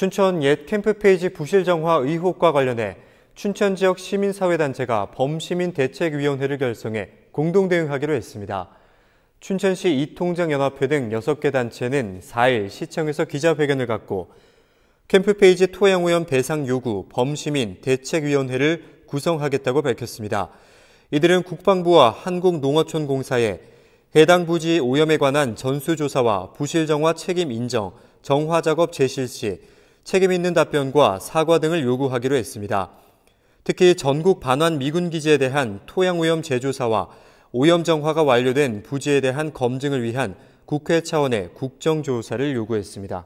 춘천 옛 캠프페이지 부실 정화 의혹과 관련해 춘천 지역 시민사회단체가 범시민 대책위원회를 결성해 공동 대응하기로 했습니다. 춘천시 이통장연합회 등 6개 단체는 4일 시청에서 기자회견을 갖고 캠프페이지 토양오염 배상 요구 범시민 대책위원회를 구성하겠다고 밝혔습니다. 이들은 국방부와 한국농어촌공사에 해당 부지 오염에 관한 전수조사와 부실정화 책임 인정, 정화작업 제실시 책임 있는 답변과 사과 등을 요구하기로 했습니다. 특히 전국 반환 미군 기지에 대한 토양 오염 재조사와 오염 정화가 완료된 부지에 대한 검증을 위한 국회 차원의 국정조사를 요구했습니다.